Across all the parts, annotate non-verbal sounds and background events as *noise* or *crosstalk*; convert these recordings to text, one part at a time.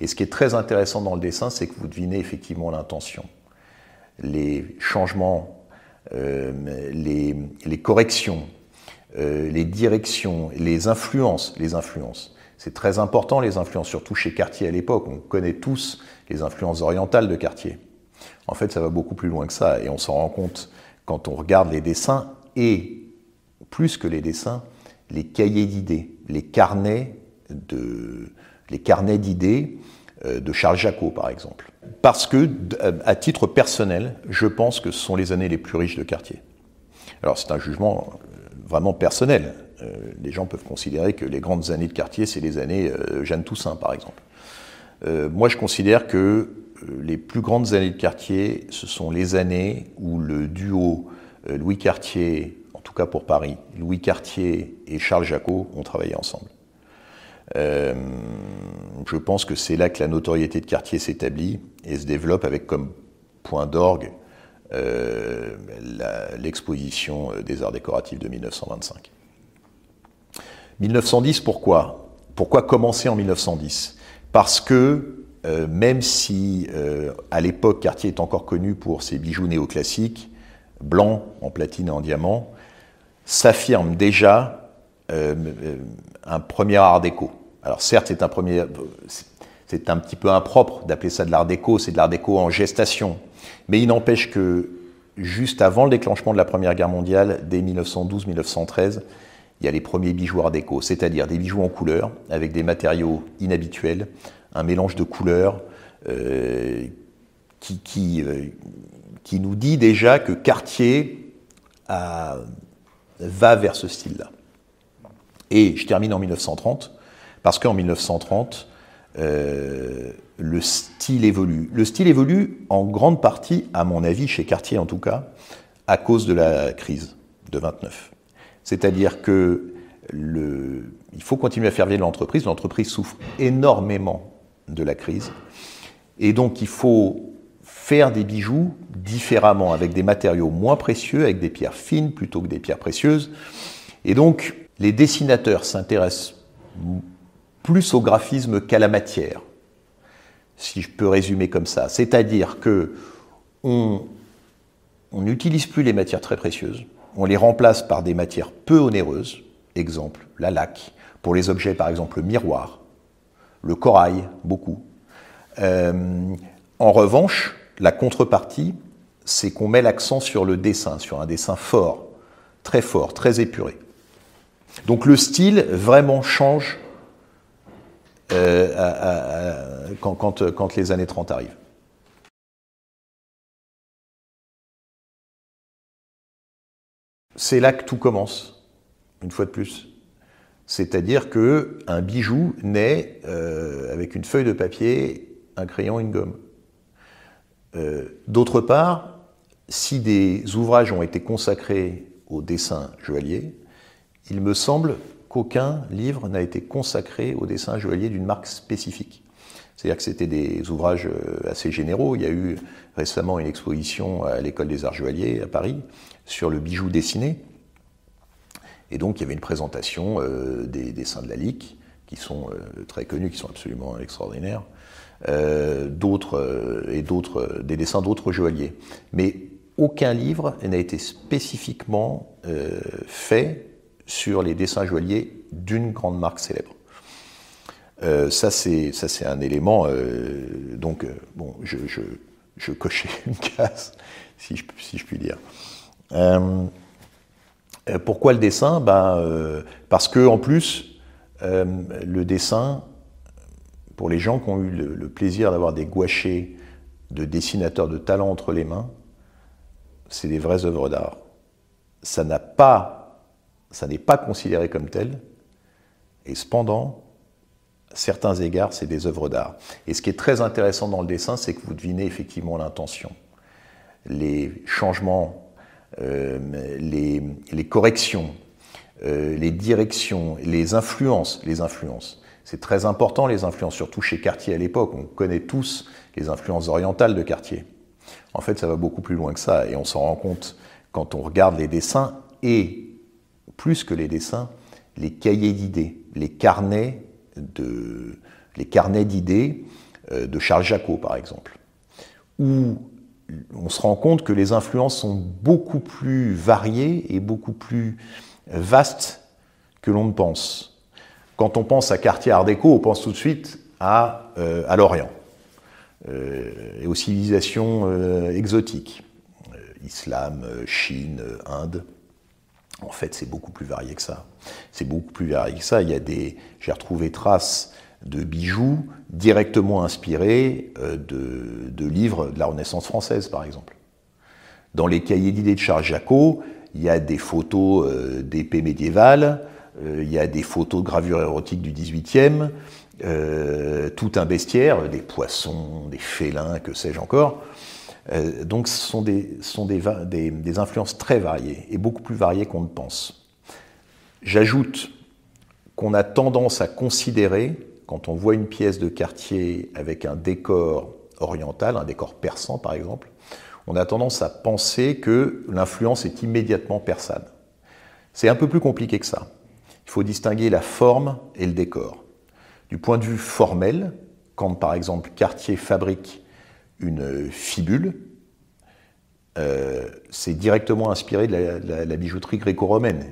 Et ce qui est très intéressant dans le dessin, c'est que vous devinez effectivement l'intention. Les changements, euh, les, corrections, euh, les directions, les influences, les influences. C'est très important les influences, surtout chez Cartier à l'époque. On connaît tous les influences orientales de Cartier. En fait, ça va beaucoup plus loin que ça et on s'en rend compte quand on regarde les dessins et plus que les dessins, les cahiers d'idées, les carnets de, les carnets d'idées euh, de Charles Jacot, par exemple. Parce que, euh, à titre personnel, je pense que ce sont les années les plus riches de Cartier. Alors, c'est un jugement euh, vraiment personnel. Les gens peuvent considérer que les grandes années de quartier, c'est les années Jeanne Toussaint, par exemple. Moi, je considère que les plus grandes années de Cartier, ce sont les années où le duo Louis Cartier, en tout cas pour Paris, Louis Cartier et Charles Jacot ont travaillé ensemble. Euh, je pense que c'est là que la notoriété de Cartier s'établit et se développe avec comme point d'orgue euh, l'exposition euh, des arts décoratifs de 1925. 1910, pourquoi Pourquoi commencer en 1910 Parce que même si à l'époque Cartier est encore connu pour ses bijoux néoclassiques, blancs en platine et en diamant, s'affirme déjà un premier art déco. Alors certes, c'est un premier, c'est un petit peu impropre d'appeler ça de l'art déco, c'est de l'art déco en gestation. Mais il n'empêche que juste avant le déclenchement de la Première Guerre mondiale, dès 1912-1913, il y a les premiers bijoux art déco, c'est-à-dire des bijoux en couleur, avec des matériaux inhabituels, un mélange de couleurs euh, qui, euh, qui, nous dit déjà que Cartier va vers ce style-là. Et je termine en 1930 parce qu'en 1930, euh, le style évolue. Le style évolue en grande partie, à mon avis, chez Cartier en tout cas, à cause de la crise de 29. C'est-à-dire que il faut continuer à faire vivre l'entreprise. L'entreprise souffre énormément de la crise. Et donc, il faut faire des bijoux différemment, avec des matériaux moins précieux, avec des pierres fines plutôt que des pierres précieuses. Et donc, les dessinateurs s'intéressent plus au graphisme qu'à la matière, si je peux résumer comme ça. C'est-à-dire que on n'utilise plus les matières très précieuses, on les remplace par des matières peu onéreuses, exemple la laque, pour les objets par exemple le miroir, le corail, beaucoup. Euh, en revanche, la contrepartie, c'est qu'on met l'accent sur le dessin, sur un dessin fort, très fort, très épuré. Donc le style vraiment change euh, quand, les années 30 arrivent. C'est là que tout commence, une fois de plus. C'est-à-dire que un bijou naît euh, avec une feuille de papier, un crayon, une gomme. Euh, d'autre part, si des ouvrages ont été consacrés au dessin joaillier, il me semble qu'aucun livre n'a été consacré au dessin joaillier d'une marque spécifique. C'est-à-dire que c'était des ouvrages euh, assez généraux. Il y a eu récemment une exposition à l'École des Arts Joailliers à Paris sur le bijou dessiné. Et donc il y avait une présentation euh, des dessins de la qui sont euh, très connus, qui sont absolument extraordinaires, d'autres et d'autres, des dessins d'autres joailliers. Mais aucun livre n'a été spécifiquement fait sur les dessins joailliers d'une grande marque célèbre. Euh, ça, c'est, ça, c'est un élément. Euh, donc, euh, bon, je, je, je, cochais une case, si je, si je puis dire. pourquoi le dessin ben, Parce que, en plus, le dessin, pour les gens qui ont eu le, plaisir d'avoir des gouachés de dessinateurs de talent entre les mains, c'est des vraies œuvres d'art. Ça n'a pas ça n'est pas considéré comme tel, et cependant, à certains égards, c'est des œuvres d'art. Et ce qui est très intéressant dans le dessin, c'est que vous devinez effectivement l'intention. Les changements, euh, les, corrections, euh, les directions, les influences, les influences. C'est très important les influences, surtout chez Cartier à l'époque. On connaît tous les influences orientales de Cartier. En fait, ça va beaucoup plus loin que ça, et on s'en rend compte quand on regarde les dessins et plus que les dessins, les cahiers d'idées, les carnets de, les carnets d'idées euh, de Charles Jacot, par exemple, où on se rend compte que les influences sont beaucoup plus variées et beaucoup plus vastes que l'on ne pense. Quand on pense à cartier Art déco, on pense tout de suite à, euh, à l'Orient euh, et aux civilisations exotiques, islam, Chine, Inde. En fait, c'est beaucoup plus varié que ça. C'est beaucoup plus varié que ça. Il y a des, j'ai retrouvé traces de bijoux directement inspirés euh, de, livres de la Renaissance française, par exemple. Dans les cahiers d'idées de Charles Jacot, il y a des photos euh, d'épées médiévales, euh, il y a des photos de gravures érotiques du XVIIIe, tout un bestiaire, des poissons, des félins, que sais-je encore. Euh, donc ce sont, des, influences très variées, et beaucoup plus variées qu'on ne pense. J'ajoute qu'on a tendance à considérer, quand on voit une pièce de quartier avec un décor oriental, un décor persan par exemple, on a tendance à penser que l'influence est immédiatement persane. C'est un peu plus compliqué que ça. Il faut distinguer la forme et le décor. Du point de vue formel, quand par exemple quartier fabrique une fibule. Euh, c'est directement inspiré de la, bijouterie gréco-romaine.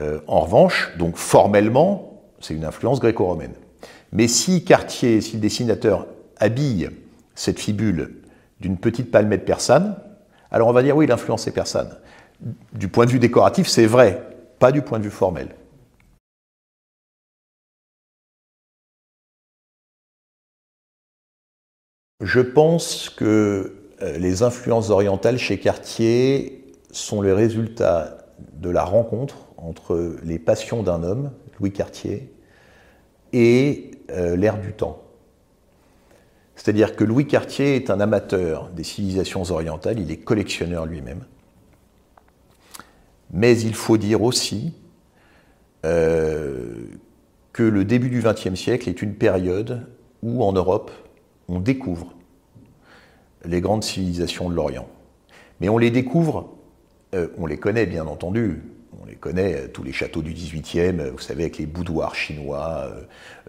Euh, en revanche, donc formellement, c'est une influence gréco-romaine. Mais si Cartier, si le dessinateur habille cette fibule d'une petite palmette persane, alors on va dire oui, l'influence est persane. Du point de vue décoratif, c'est vrai, pas du point de vue formel. Je pense que euh, les influences orientales chez Cartier sont le résultat de la rencontre entre les passions d'un homme, Louis Cartier, et euh, l'ère du temps. C'est-à-dire que Louis Cartier est un amateur des civilisations orientales, il est collectionneur lui-même. Mais il faut dire aussi euh, que le début du XXe siècle est une période où en Europe on découvre les grandes civilisations de l'Orient. Mais on les découvre, euh, on les connaît bien entendu, on les connaît, euh, tous les châteaux du XVIIIe, euh, vous savez, avec les boudoirs chinois.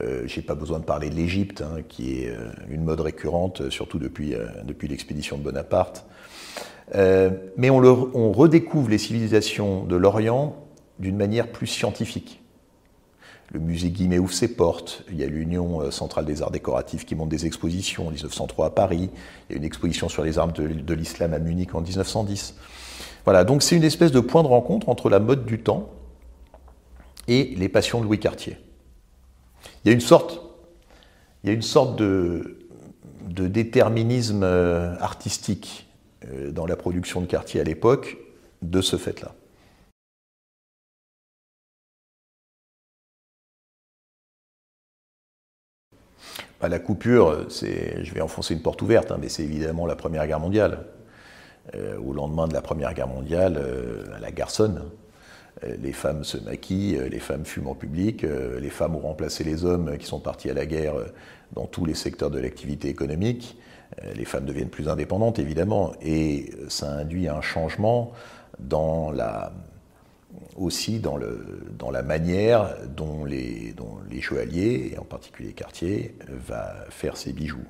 je J'ai pas besoin de parler de l'Égypte, hein, qui est une mode récurrente, surtout depuis, depuis l'expédition de Bonaparte. mais on, on redécouvre les civilisations de l'Orient d'une manière plus scientifique. Le musée Guimet ouvre ses portes. Il y a l'Union euh, centrale des arts décoratifs qui monte des expositions en 1903 à Paris. Il y a une exposition sur les armes de, l'islam à Munich en 1910. Voilà, donc c'est une espèce de point de rencontre entre la mode du temps et les passions de Louis Cartier. Il y a une sorte, il y une sorte de déterminisme euh, artistique euh, dans la production de Cartier à l'époque de ce fait-là. La coupure, je vais enfoncer une porte ouverte, hein, mais c'est évidemment la Première Guerre mondiale. Euh, au lendemain de la Première Guerre mondiale, euh, la garçonne, euh, les femmes se maquillent, les femmes fument en public, les femmes ont remplacé les hommes qui sont partis à la guerre dans tous les secteurs de l'activité économique. les femmes deviennent plus indépendantes, évidemment, et ça induit un changement dans la, aussi dans, le, dans la manière dont les, dont les joailliers, et en particulier Cartier, va faire ses bijoux.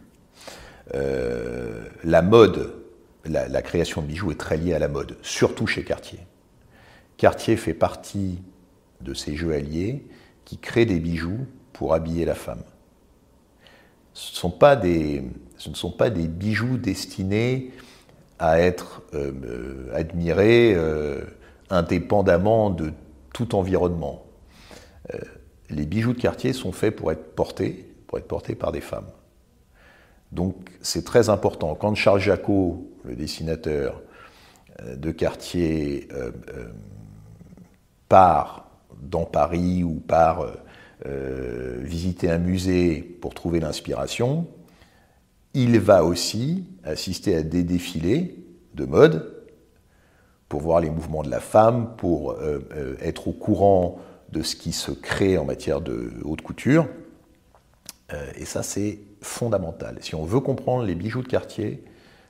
Euh, la mode, la, création de bijoux est très liée à la mode, surtout chez Cartier. Cartier fait partie de ces joailliers qui créent des bijoux pour habiller la femme. Ce, sont pas des, ce ne sont pas des bijoux destinés à être euh, euh, admirés indépendamment de tout environnement. Euh, les bijoux de quartier sont faits pour être portés, pour être portés par des femmes. Donc c'est très important. Quand Charles Jacot, le dessinateur euh, de quartier, euh, part dans Paris ou part visiter un musée pour trouver l'inspiration, il va aussi assister à des défilés de mode pour voir les mouvements de la femme, pour euh, euh, être au courant de ce qui se crée en matière de haute couture. Euh, et ça, c'est fondamental. Si on veut comprendre les bijoux de quartier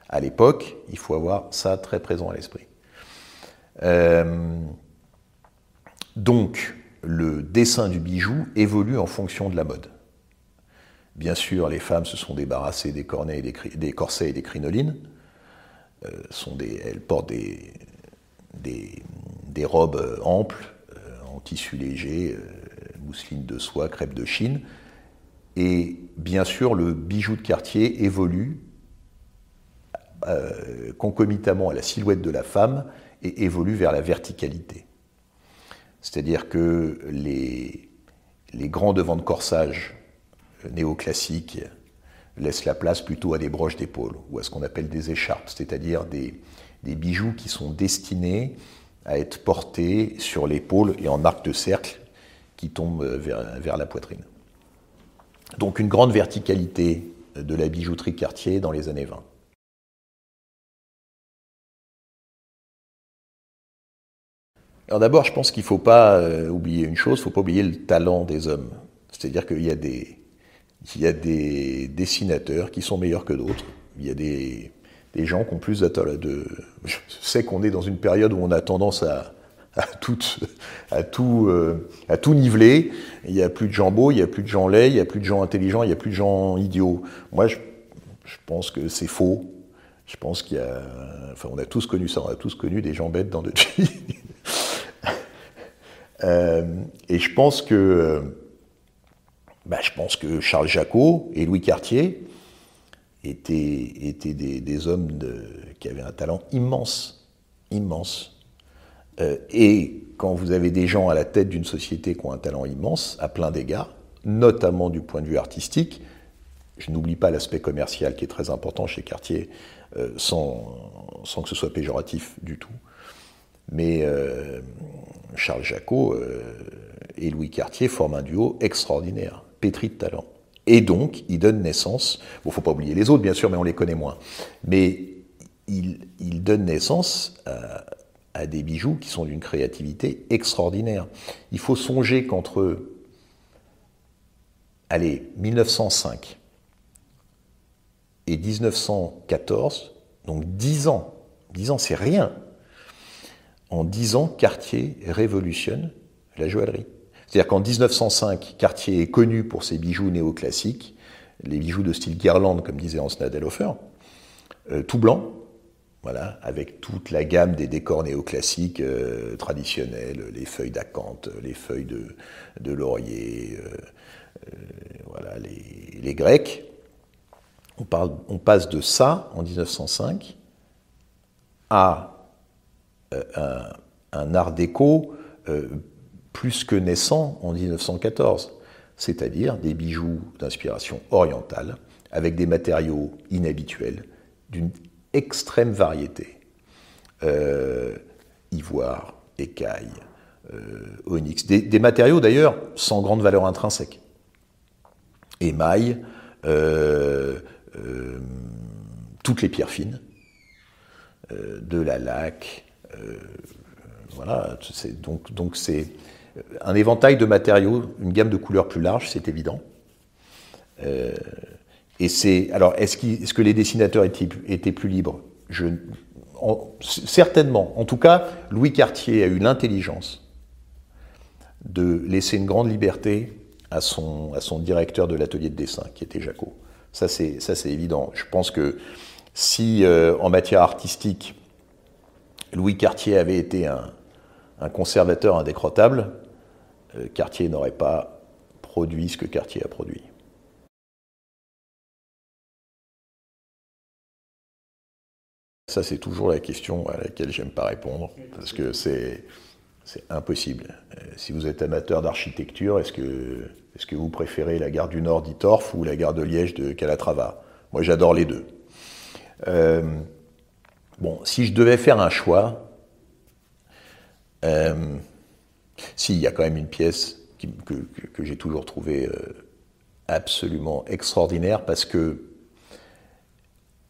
à l'époque, il faut avoir ça très présent à l'esprit. donc, le dessin du bijou évolue en fonction de la mode. Bien sûr, les femmes se sont débarrassées des, cornets des, corsets et des crinolines. elles portent des, des, robes euh, amples, euh, en tissu léger, euh, mousseline de soie, crêpe de Chine. Et bien sûr, le bijou de quartier évolue concomitamment à la silhouette de la femme et évolue vers la verticalité. C'est-à-dire que les, les grands devants de corsage néoclassiques laissent la place plutôt à des broches d'épaule ou à ce qu'on appelle des écharpes, c'est-à-dire des, des bijoux qui sont destinés à être portés sur l'épaule et en arc de cercle qui tombent euh, vers, la poitrine. Donc une grande verticalité euh, de la bijouterie quartier dans les années 20. Alors d'abord, je pense qu'il ne faut pas euh, oublier une chose, il ne faut pas oublier le talent des hommes. C'est-à-dire qu'il y, y, a des dessinateurs qui sont meilleurs que d'autres, il y a des des gens qui ont plus de... Je sais qu'on est dans une période où on a tendance à, à tout, à, tout, euh, à tout niveler. Il n'y a plus de gens beaux, il n'y a plus de gens laids, il n'y a plus de gens intelligents, il n'y a plus de gens idiots. Moi, je, pense que c'est faux. Je pense qu'il y a... Enfin, on a tous connu ça, on a tous connu des gens bêtes dans notre *laughs* vie. Euh, et je pense que... Euh, bah, je pense que Charles Jacot et Louis Cartier étaient, étaient des, hommes de, qui avaient un talent immense, immense. Euh, et quand vous avez des gens à la tête d'une société qui ont un talent immense, à plein d'égards, notamment du point de vue artistique, je n'oublie pas l'aspect commercial qui est très important chez Cartier, euh, sans, que ce soit péjoratif du tout. Mais euh, Charles Jacot et Louis Cartier forment un duo extraordinaire, pétri de talent. Et donc, il donne naissance, ne faut pas oublier les autres, bien sûr, mais on les connaît moins. Mais il, donne naissance euh, à, des bijoux qui sont d'une créativité extraordinaire. Il faut songer qu'entre, allez, 1905 et 1914, donc 10 ans, 10 ans, c'est rien. En 10 ans, Cartier révolutionne la joaillerie. C'est-à-dire qu'en 1905, Cartier est connu pour ses bijoux néoclassiques, les bijoux de style guirlande, comme disait Hans Nadelhofer, euh, tout blanc, voilà, avec toute la gamme des décors néoclassiques euh, traditionnels, les feuilles d'acanthe, les feuilles de, laurier, euh, voilà, les, grecs. On, parle, on passe de ça, en 1905, à un, art déco plus que naissant en 1914, c'est-à-dire des bijoux d'inspiration orientale avec des matériaux inhabituels d'une extrême variété. Euh, ivoire, écaille, euh, onyx, des, matériaux d'ailleurs sans grande valeur intrinsèque. Émail, euh, toutes les pierres fines, de la laque, voilà, donc donc c'est un éventail de matériaux, une gamme de couleurs plus large, c'est évident. Euh, et c'est alors est-ce que les dessinateurs étaient, étaient plus libres Certainement. En tout cas, Louis Cartier a eu l'intelligence de laisser une grande liberté à son, directeur de l'atelier de dessin, qui était Jaco. Ça, c'est évident. Je pense que si, euh, en matière artistique, Louis Cartier avait été un, un conservateur indécrottable, euh, Cartier n'aurait pas produit ce que Cartier a produit. Ça, c'est toujours la question à laquelle j'aime pas répondre, parce que c'est impossible. Euh, si vous êtes amateur d'architecture, est-ce que, est que, vous préférez la gare du Nord d'Itorf ou la gare de Liège de Calatrava Moi, j'adore les deux. Euh, bon, si je devais faire un choix, si, il y a quand même une pièce que, j'ai toujours trouvée euh, absolument extraordinaire parce que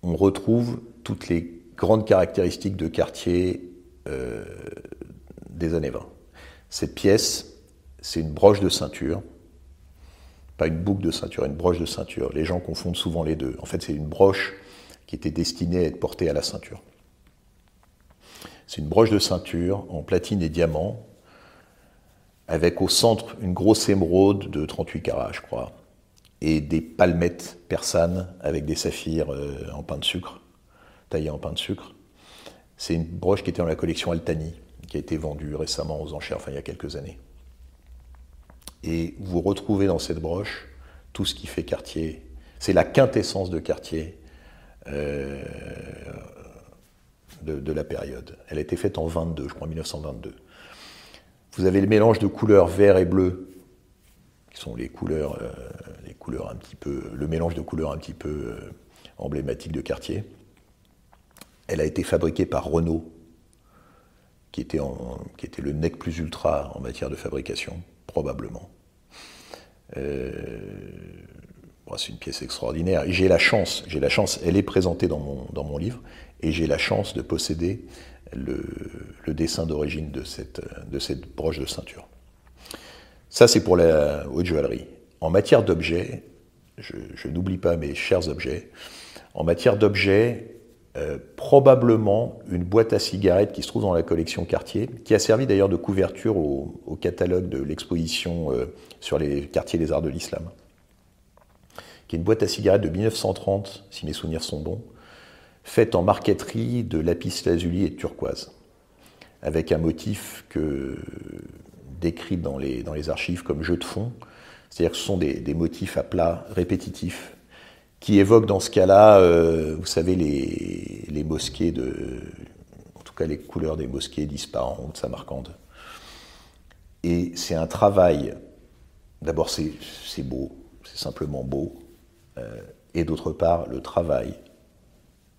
on retrouve toutes les grandes caractéristiques de quartier euh, des années 20. Cette pièce, c'est une broche de ceinture, pas une boucle de ceinture, une broche de ceinture. Les gens confondent souvent les deux. En fait, c'est une broche qui était destinée à être portée à la ceinture. C'est une broche de ceinture en platine et diamant avec au centre une grosse émeraude de 38 carats, je crois, et des palmettes persanes avec des saphirs euh, en pain de sucre, taillés en pain de sucre. C'est une broche qui était dans la collection Altani, qui a été vendue récemment aux enchères, enfin il y a quelques années. Et vous retrouvez dans cette broche tout ce qui fait Cartier. C'est la quintessence de Cartier euh, de, de, la période. Elle a été faite en 22, je crois, 1922 vous avez le mélange de couleurs vert et bleu, qui sont les couleurs, euh, les couleurs un petit peu, le mélange de couleurs un petit peu euh, emblématique de quartier. Elle a été fabriquée par Renault, qui était, le nec plus ultra en matière de fabrication, probablement. Euh, c'est une pièce extraordinaire. J'ai la chance, j'ai la chance, elle est présentée dans mon, dans mon livre, et j'ai la chance de posséder le, le dessin d'origine de cette, de cette broche de ceinture. Ça, c'est pour la haute joaillerie. En matière d'objets, je, n'oublie pas mes chers objets, en matière d'objets, euh, probablement une boîte à cigarettes qui se trouve dans la collection Cartier, qui a servi d'ailleurs de couverture au, catalogue de l'exposition euh, sur les quartiers des arts de l'islam, qui est une boîte à cigarettes de 1930, si mes souvenirs sont bons, faite en marqueterie de lapis lazuli et de turquoise, avec un motif que décrit dans les, dans les archives comme jeu de fond, c'est-à-dire que ce sont des, des, motifs à plat répétitifs qui évoquent dans ce cas-là, euh, vous savez, les, les, mosquées de. En tout cas, les couleurs des mosquées disparantes, samarcande. Et c'est un travail. D'abord, c'est beau, c'est simplement beau. Euh, et d'autre part, le travail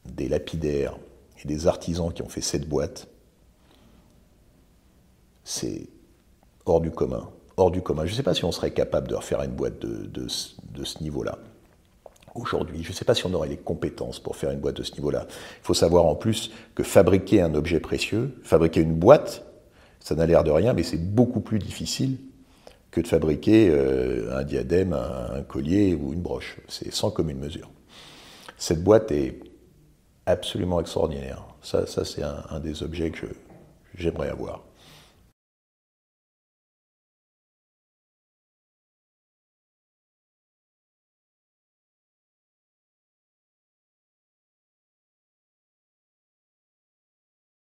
des lapidaires et des artisans qui ont fait cette boîte, c'est hors du commun. Hors du commun. Je ne sais pas si on serait capable de refaire une boîte de, ce niveau-là. Aujourd'hui, je ne sais pas si on aurait les compétences pour faire une boîte de ce niveau-là. Il faut savoir en plus que fabriquer un objet précieux, fabriquer une boîte, ça n'a l'air de rien, mais c'est beaucoup plus difficile que de fabriquer euh, un diadème, un collier ou une broche. C'est sans commune mesure. Cette boîte est absolument extraordinaire. Ça, ça c'est un, un, des objets que j'aimerais avoir.